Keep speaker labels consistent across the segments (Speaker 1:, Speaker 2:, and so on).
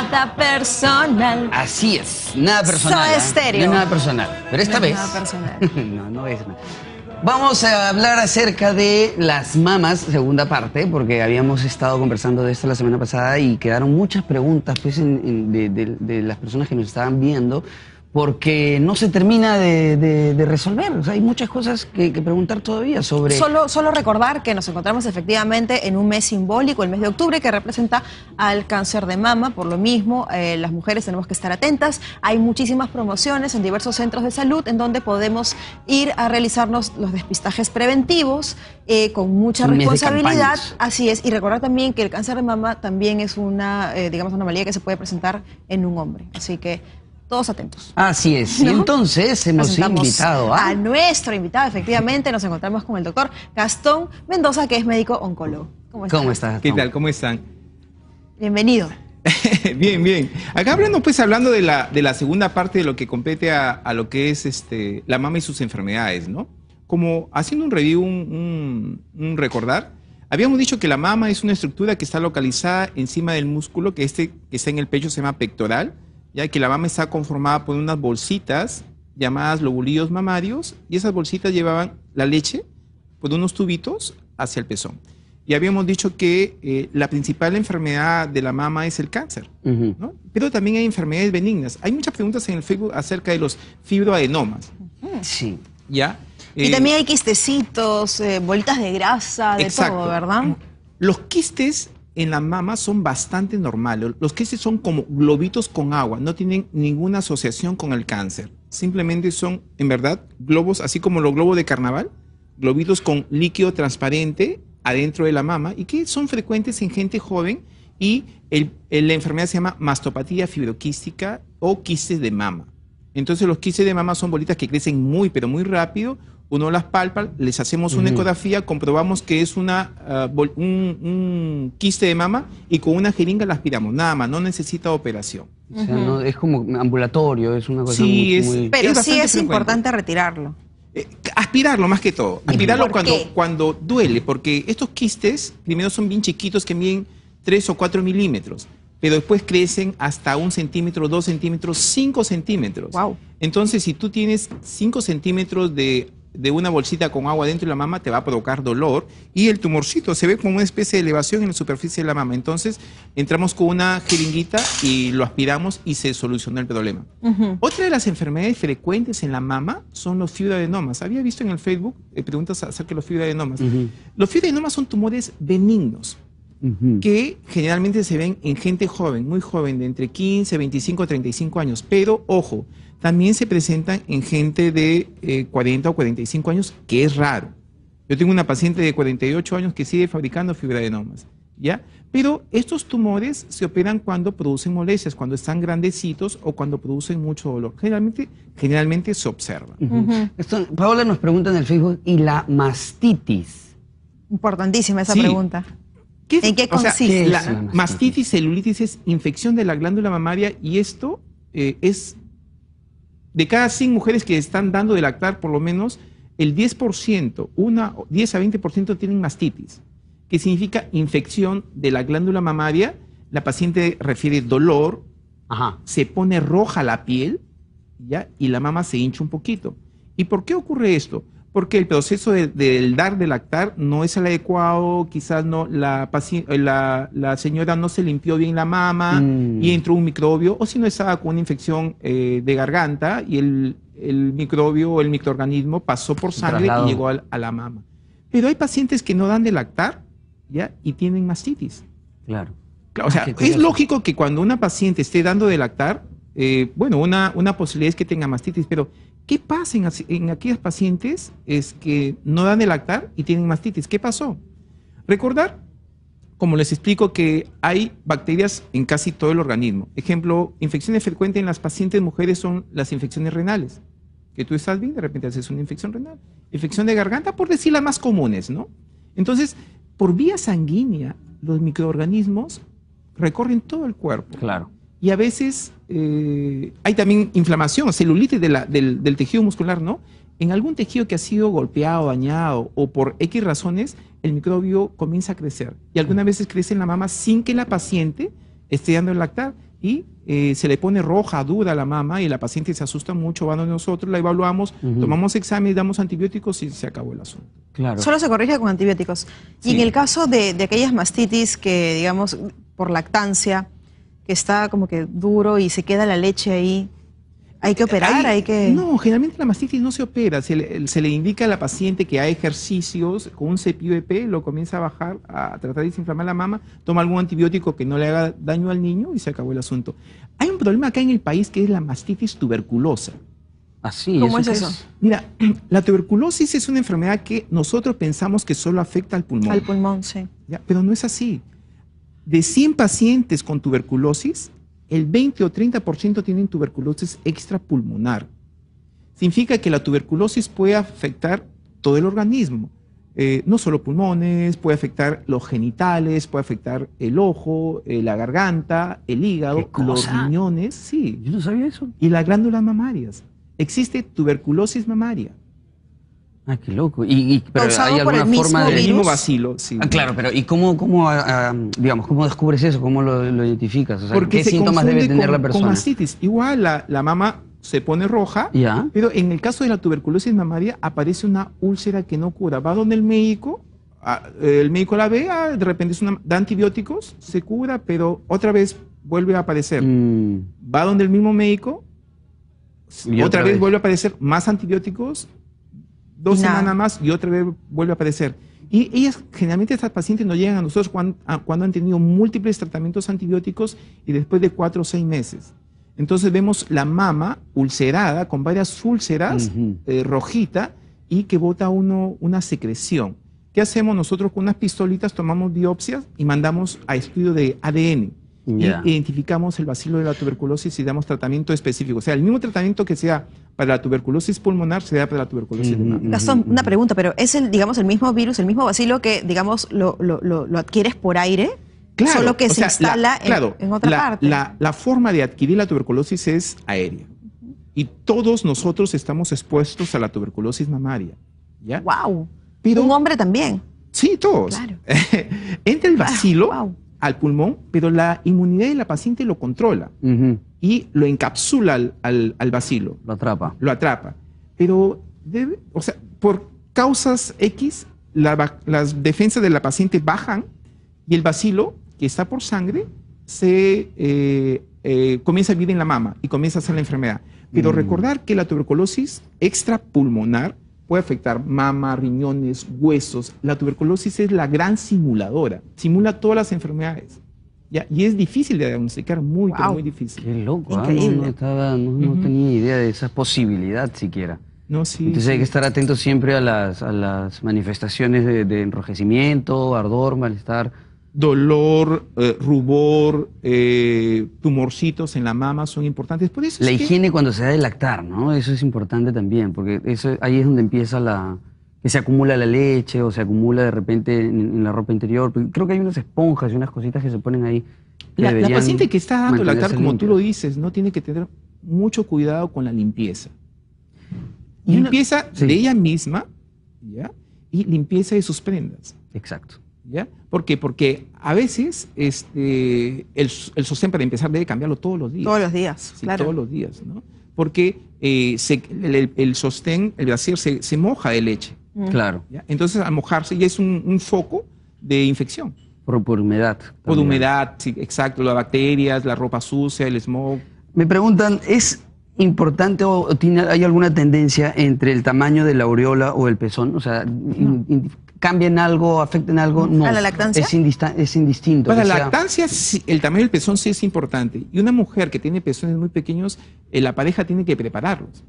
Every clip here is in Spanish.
Speaker 1: Nada personal. Así es, nada personal. Soy ¿eh? estéreo. No nada personal. Pero esta vez. Nada personal.
Speaker 2: no, no es nada. Vamos a hablar acerca de las mamas, segunda parte, porque habíamos estado conversando de esto la semana pasada y quedaron muchas preguntas pues, de las personas que nos estaban viendo porque no se termina de, resolver. O sea, hay muchas cosas que, preguntar todavía sobre...
Speaker 1: Solo, solo recordar que nos encontramos efectivamente en un mes simbólico, el mes de octubre, que representa al cáncer de mama. Por lo mismo, eh, las mujeres tenemos que estar atentas. Hay muchísimas promociones en diversos centros de salud en donde podemos ir a realizarnos los despistajes preventivos eh, con mucha responsabilidad. Así es. Y recordar también que el cáncer de mama también es una, eh, digamos, anomalía que se puede presentar en un hombre. Así que todos atentos.
Speaker 2: Así es. Y entonces hemos invitado
Speaker 1: a... nuestro invitado, efectivamente, nos encontramos con el doctor Gastón Mendoza, que es médico oncólogo. ¿Cómo estás?
Speaker 3: ¿Qué tal? ¿Cómo están? Bienvenido. bien, bien. Acá hablando, pues, hablando de la, de la segunda parte de lo que compete a, lo que es este, la mama y sus enfermedades, ¿no? Como haciendo un review, un, un recordar, habíamos dicho que la mama es una estructura que está localizada encima del músculo, que este que está en el pecho se llama pectoral, ya que la mama está conformada por unas bolsitas llamadas lobulillos mamarios y esas bolsitas llevaban la leche por unos tubitos hacia el pezón. Y habíamos dicho que eh, la principal enfermedad de la mama es el cáncer, pero también hay enfermedades benignas. Hay muchas preguntas en el Facebook acerca de los fibroadenomas. Sí. ¿Ya? y eh, también
Speaker 1: hay quistecitos, vueltas eh, de grasa, de todo, ¿verdad?
Speaker 3: Los quistes en la mama son bastante normales. Los quistes son como globitos con agua, no tienen ninguna asociación con el cáncer. Simplemente son, en verdad, globos, así como los globos de carnaval, globitos con líquido transparente adentro de la mama y que son frecuentes en gente joven y la enfermedad se llama mastopatía fibroquística o quistes de mama. Entonces los quistes de mama son bolitas que crecen muy, pero muy rápido, uno las palpa, les hacemos una ecografía, comprobamos que es una, ah, un, quiste de mama y con una jeringa la aspiramos, nada más, no necesita operación. es como ambulatorio, es una cosa muy, Pero sí es importante
Speaker 1: retirarlo. Eh,
Speaker 3: aspirarlo más que todo, aspirarlo cuando, cuando duele, porque estos quistes primero son bien chiquitos que miden 3 o 4 milímetros pero después crecen hasta un centímetro, dos centímetros, 5 centímetros. Wow. Entonces, si tú tienes 5 centímetros de de una bolsita con agua dentro de la mama te va a provocar dolor y el tumorcito se ve como una especie de elevación en la superficie de la mama. Entonces entramos con una jeringuita y lo aspiramos y se solucionó el problema. Otra de las enfermedades frecuentes en la mama son los fibroadenomas. Había visto en el Facebook eh, preguntas acerca de los fibroadenomas. Los fibroadenomas son tumores benignos que generalmente se ven en gente joven, muy joven, de entre 15, 25, 35 años. Pero, ojo, también se presentan en gente de 40 eh, o 45 años, que es raro. Yo tengo una paciente de 48 años que sigue fabricando fibradenomas, ¿ya? Pero estos tumores se operan cuando producen molestias, cuando están grandecitos o cuando producen mucho dolor. Generalmente, generalmente se observa. Paola nos pregunta en el Facebook, ¿y la mastitis?
Speaker 1: Importantísima esa pregunta. ¿En qué consiste?
Speaker 3: mastitis celulitis es infección de la glándula mamaria y esto eh, es de cada 100 mujeres que están dando de lactar, por lo menos el 10%, una, 10 a 20% tienen mastitis, que significa infección de la glándula mamaria. La paciente refiere dolor, se pone roja la piel ¿ya? y la mama se hincha un poquito. ¿Y por qué ocurre esto? porque el proceso del dar, de lactar, no es el adecuado, quizás no eh, la, la, señora no se limpió bien la mama y mm. entró un microbio, o si no estaba con una infección eh, de garganta y el, microbio o el microorganismo pasó por sangre y llegó a, la mama. Pero hay pacientes que no dan de lactar ¿ya? y tienen mastitis. Claro. o sea, es lógico que cuando una paciente esté dando de lactar, eh, bueno, una posibilidad es que tenga mastitis, pero ¿Qué pasa en, en aquellas pacientes es que no dan el lactar y tienen mastitis? ¿Qué pasó? Recordar, como les explico, que hay bacterias en casi todo el organismo. Ejemplo, infecciones frecuentes en las pacientes mujeres son las infecciones renales. Que tú estás bien, de repente haces una infección renal. Infección de garganta, por decir las más comunes, ¿no? Entonces, por vía sanguínea, los microorganismos recorren todo el cuerpo. Claro y a veces eh, hay también inflamación, celulitis del, tejido muscular, ¿no? En algún tejido que ha sido golpeado, dañado o por X razones, el microbio comienza a crecer. Y algunas veces crece en la mama sin que la paciente esté dando el lactar y eh, se le pone roja, dura la mama y la paciente se asusta mucho, va a nosotros, la evaluamos, tomamos exámenes, damos antibióticos y se acabó el asunto. Claro. Solo se
Speaker 1: corrige con antibióticos. Y en el caso de aquellas mastitis que, digamos, por lactancia, que está como que duro y se queda la leche ahí. Hay que operar, hay, que... No,
Speaker 3: generalmente la mastitis no se opera. Se le, indica a la paciente que hay ejercicios con un cepillo lo comienza a bajar, a tratar de desinflamar la mama, toma algún antibiótico que no le haga daño al niño y se acabó el asunto. Hay un problema acá en el país que es la mastitis tuberculosa. Así, ¿Cómo es eso? Mira, la tuberculosis es una enfermedad que nosotros pensamos que solo afecta al pulmón. Al pulmón, sí. Pero no es así de 100 pacientes con tuberculosis, el 20 o 30% tienen tuberculosis extrapulmonar. Significa que la tuberculosis puede afectar todo el organismo, eh, no solo pulmones, puede afectar los genitales, puede afectar el ojo, eh, la garganta, el hígado, los riñones, sí. Yo no sabía eso. Y las glándulas mamarias. Existe tuberculosis mamaria.
Speaker 2: Ah, qué loco. Y, pero hay alguna por el forma mismo de... vacilo, ah, claro, pero ¿y cómo, cómo, ah, ah, digamos, cómo descubres eso? ¿Cómo lo, identificas? O ¿Qué síntomas debe tener la persona? Con
Speaker 3: mastitis. Igual la, la se pone roja, ¿Ya? pero en el caso de la tuberculosis mamaria aparece una úlcera que no cura. Va donde el médico, el médico la ve, de repente es una, da antibióticos, se cura, pero otra vez vuelve a aparecer. Mm. Va donde el mismo médico, otra, vez vuelve a aparecer más antibióticos, dos semanas más y otra vez vuelve a aparecer. Y ellas, generalmente estas pacientes no llegan a nosotros cuando, han tenido múltiples tratamientos antibióticos y después de cuatro o seis meses. Entonces vemos la mama ulcerada, con varias úlceras, eh, rojita, y que bota uno una secreción. ¿Qué hacemos nosotros con unas pistolitas? Tomamos biopsias y mandamos a estudio de ADN y identificamos el bacilo de la tuberculosis y damos tratamiento específico. O sea, el mismo tratamiento que sea para la tuberculosis pulmonar se da para la tuberculosis mamaria -hmm. una pregunta,
Speaker 1: pero ¿es el, digamos, el mismo virus, el mismo vacilo que, digamos, lo, lo, adquieres por aire? solo que se instala en, otra parte.
Speaker 3: La, la forma de adquirir la tuberculosis es aérea. Y todos nosotros estamos expuestos a la tuberculosis mamaria. ¿ya? ¡Wow! Un hombre también. Sí, todos. Entre el bacilo al pulmón, pero la inmunidad de la paciente lo controla y lo encapsula al, al, vacilo. Lo atrapa. Lo atrapa. Pero, debe, o sea, por causas X, las defensas de la paciente bajan y el vacilo, que está por sangre, se eh, eh, comienza a vivir en la mama y comienza a hacer la enfermedad. Pero mm. recordar que la tuberculosis extrapulmonar puede afectar mama, riñones, huesos. La tuberculosis es la gran simuladora, simula todas las enfermedades. Ya, y es difícil de diagnosticar, muy, muy difícil. Qué loco, ¿ah? no, tenía idea de esa posibilidad siquiera. No, sí, Entonces hay que
Speaker 2: estar atento siempre a las, a las manifestaciones de enrojecimiento, ardor,
Speaker 3: malestar dolor, eh, rubor, eh, tumorcitos en la mama son importantes. Por eso la higiene cuando se da
Speaker 2: de lactar, ¿no? Eso es importante también, porque eso, ahí es donde empieza la... que se acumula la leche o se acumula de repente en, la ropa interior.
Speaker 3: Pues, creo que hay unas esponjas y unas cositas que se ponen ahí. la, paciente que está dando lactar, como tú lo dices, no tiene que tener mucho cuidado con la limpieza. Limpieza de ella misma ¿ya? y limpieza de sus prendas. Exacto. ¿Por qué? Porque a veces este, el, sostén, para empezar, debe cambiarlo todos los días. Todos
Speaker 1: los días, claro. Todos los días,
Speaker 3: ¿no? Porque eh, el, sostén, el brasier, se, moja de leche. Mm. Claro. Entonces, al mojarse, ya es un, foco de infección. Por, por humedad. Por humedad, sí, exacto. Las bacterias, la ropa sucia, el smog.
Speaker 2: Me preguntan, ¿es importante o tiene, hay alguna tendencia entre el tamaño
Speaker 3: de la aureola o el pezón? O sea,
Speaker 2: cambien algo, afecten algo, no. la lactancia? Es, indistinto. Para la
Speaker 3: lactancia, el tamaño del pezón sí es importante. Y una mujer que tiene pezones muy pequeños, eh, la pareja tiene que prepararlos.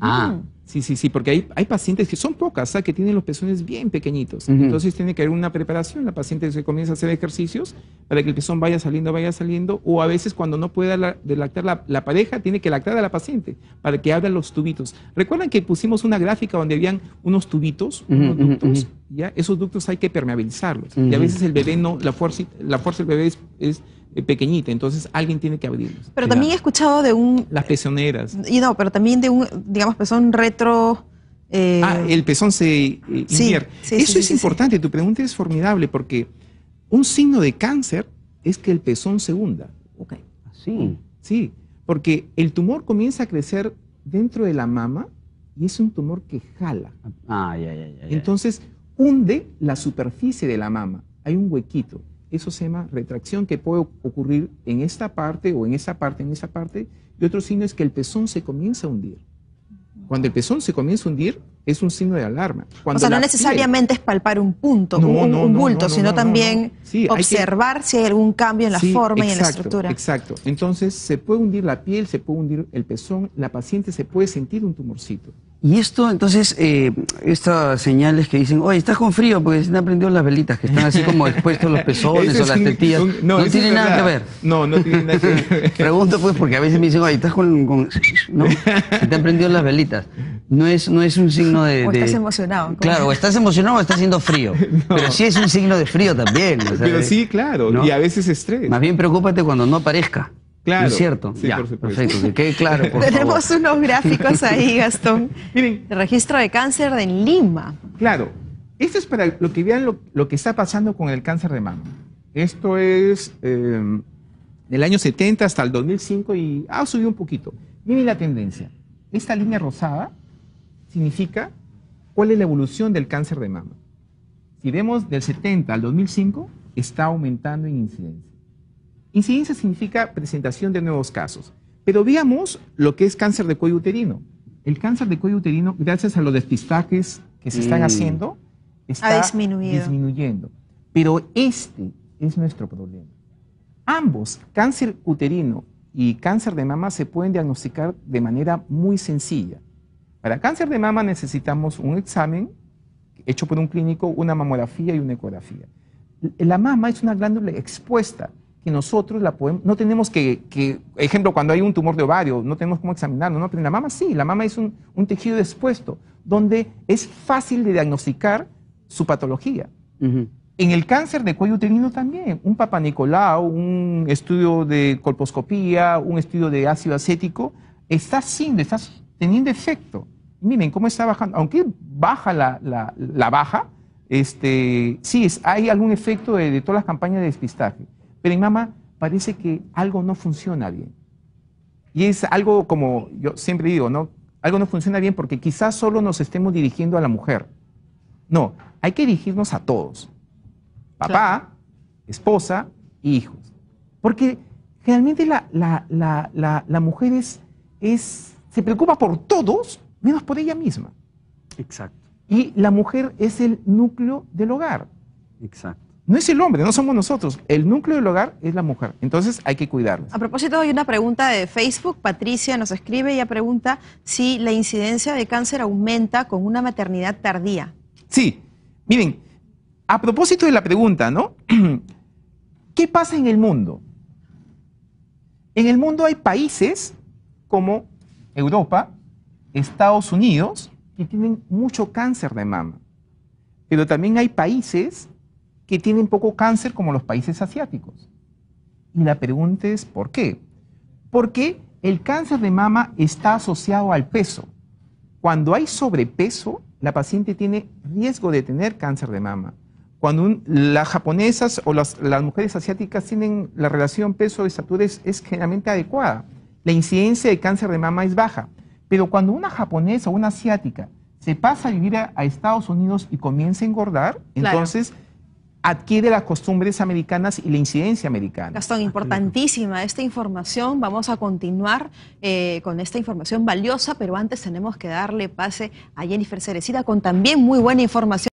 Speaker 3: Ah. Sí, sí, sí, porque hay, hay pacientes que son pocas, ¿sabes? que tienen los pezones bien pequeñitos. Entonces tiene que haber una preparación. La paciente se comienza a hacer ejercicios para que el pezón vaya saliendo, vaya saliendo. O a veces cuando no pueda lactar la, pareja, tiene que lactar a la paciente para que abra los tubitos. Recuerdan que pusimos una gráfica donde habían unos tubitos, unos ductos. ¿ya? Esos ductos hay que permeabilizarlos. Y a veces el bebé no, la fuerza, la fuerza del bebé es, eh, pequeñita, entonces alguien tiene que abrirlos.
Speaker 1: Pero también he escuchado de un...
Speaker 3: Las pezoneras. Eh,
Speaker 1: y no, pero también de un, digamos, pezón red
Speaker 3: eh, ah, el pezón se invierte. Eso es importante, tu pregunta es formidable porque un signo de cáncer es que el pezón se hunda. Ok. Sí. Sí, porque el tumor comienza a crecer dentro de la mama y es un tumor que jala. Ah, Entonces hunde la superficie de la mama. Hay un huequito. Eso se llama retracción que puede ocurrir en esta parte o en esa parte, en esa parte. Y otro signo es que el pezón se comienza a hundir. Cuando el pezón se comienza a hundir, es un signo de alarma. o sea, no necesariamente
Speaker 1: es palpar un punto, un, bulto, sino también observar si hay algún cambio en la forma y en la estructura.
Speaker 3: Exacto. Entonces, se puede hundir la piel, se puede hundir el pezón, la paciente se puede sentir un tumorcito.
Speaker 2: Y esto, entonces, eh, estas señales que dicen, oye, estás con frío porque se han prendido las velitas, que están así como expuestos los pezones o las tetillas. no, no tiene nada que ver.
Speaker 3: No, no tiene nada que ver.
Speaker 2: Pregunto pues porque a veces me dicen, oye, estás con... con... ¿no? Se te han prendido las velitas. No es, no es un signo de... de... estás
Speaker 1: emocionado. Claro, o
Speaker 2: estás emocionado o estás haciendo frío. Pero sí es un signo de frío también. Pero sí, claro. Y a veces estrés. Más bien preocúpate cuando no aparezca. Claro. cierto?
Speaker 3: por supuesto. Tenemos unos
Speaker 1: gráficos ahí, Gastón. Miren. El registro de cáncer en Lima.
Speaker 3: Claro. Esto es para lo que vean lo, que está pasando con el cáncer de mama. Esto es em, del año 70 hasta el 2005 y ha subido un poquito. Miren la tendencia. Esta línea rosada significa cuál es la evolución del cáncer de mama. Si vemos del 70 al 2005, está aumentando en incidencia. Incidencia significa presentación de nuevos casos. Pero veamos lo que es cáncer de cuello uterino. El cáncer de cuello uterino, gracias a los despistajes que se están mm. haciendo, está disminuyendo. Pero este es nuestro problema. Ambos, cáncer uterino y cáncer de mama, se pueden diagnosticar de manera muy sencilla. Para cáncer de mama necesitamos un examen hecho por un clínico, una mamografía y una ecografía. La mama es una glándula expuesta que nosotros la no tenemos que, ejemplo, cuando hay un tumor de ovario, no tenemos cómo examinarlo, ¿no? Pero en la mama sí, la mama es un, tejido expuesto, donde es fácil de diagnosticar su patología. En el cáncer de cuello uterino también, un papa Nicolau, un estudio de colposcopía, un estudio de ácido acético, está haciendo, está teniendo efecto. Miren cómo está bajando, aunque baja la, baja, este, sí, es, hay algún efecto de, de todas las campañas de despistaje. Pero en mamá parece que algo no funciona bien. Y es algo como yo siempre digo, ¿no? Algo no funciona bien porque quizás solo nos estemos dirigiendo a la mujer. No, hay que dirigirnos a todos. Papá, esposa esposa, hijos. Porque generalmente la, la mujer es, es, se preocupa por todos menos por ella misma. Exacto. Y la mujer es el núcleo del hogar. Exacto. No es el hombre, no somos nosotros. El núcleo del hogar es la mujer. Entonces hay que cuidarnos.
Speaker 1: A propósito, hay una pregunta de Facebook. Patricia nos escribe y pregunta si la incidencia de cáncer aumenta con una maternidad tardía.
Speaker 3: Sí. Miren, a propósito de la pregunta, ¿no? ¿Qué pasa en el mundo? En el mundo hay países como Europa, Estados Unidos, que tienen mucho cáncer de mama. Pero también hay países que tienen poco cáncer como los países asiáticos. Y la pregunta es, ¿por qué? Porque el cáncer de mama está asociado al peso. Cuando hay sobrepeso, la paciente tiene riesgo de tener cáncer de mama. Cuando las japonesas o las, mujeres asiáticas tienen la relación peso-estatura es, generalmente adecuada, la incidencia de cáncer de mama es baja. Pero cuando una japonesa o una asiática se pasa a vivir a, Estados Unidos y comienza a engordar, entonces adquiere las costumbres americanas y la incidencia americana.
Speaker 1: Gastón, importantísima esta información. Vamos a continuar eh, con esta información valiosa, pero antes tenemos que darle pase a Jennifer Cerecida con también muy buena información.